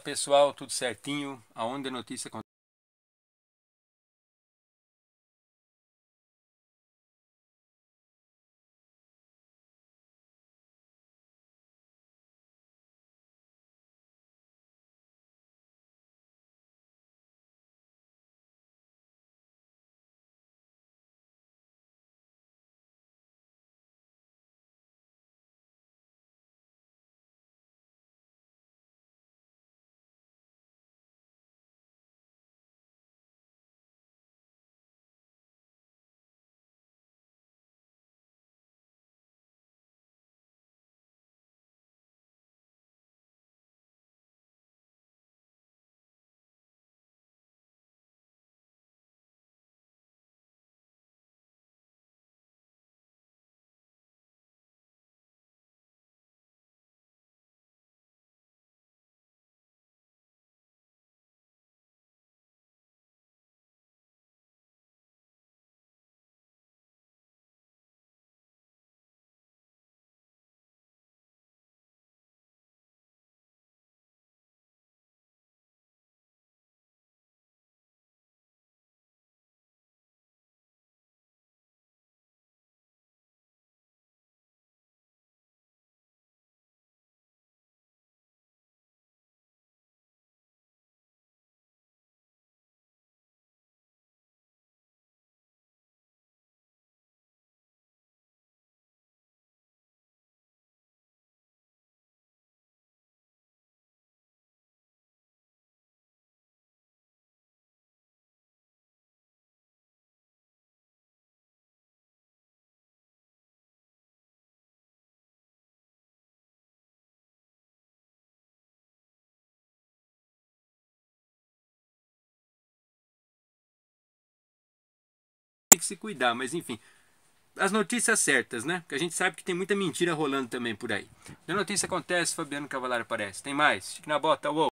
pessoal, tudo certinho. Aonde a notícia aconteceu. que se cuidar, mas enfim. As notícias certas, né? Que a gente sabe que tem muita mentira rolando também por aí. A notícia acontece, Fabiano Cavalar aparece. Tem mais? Chique na bota, uou!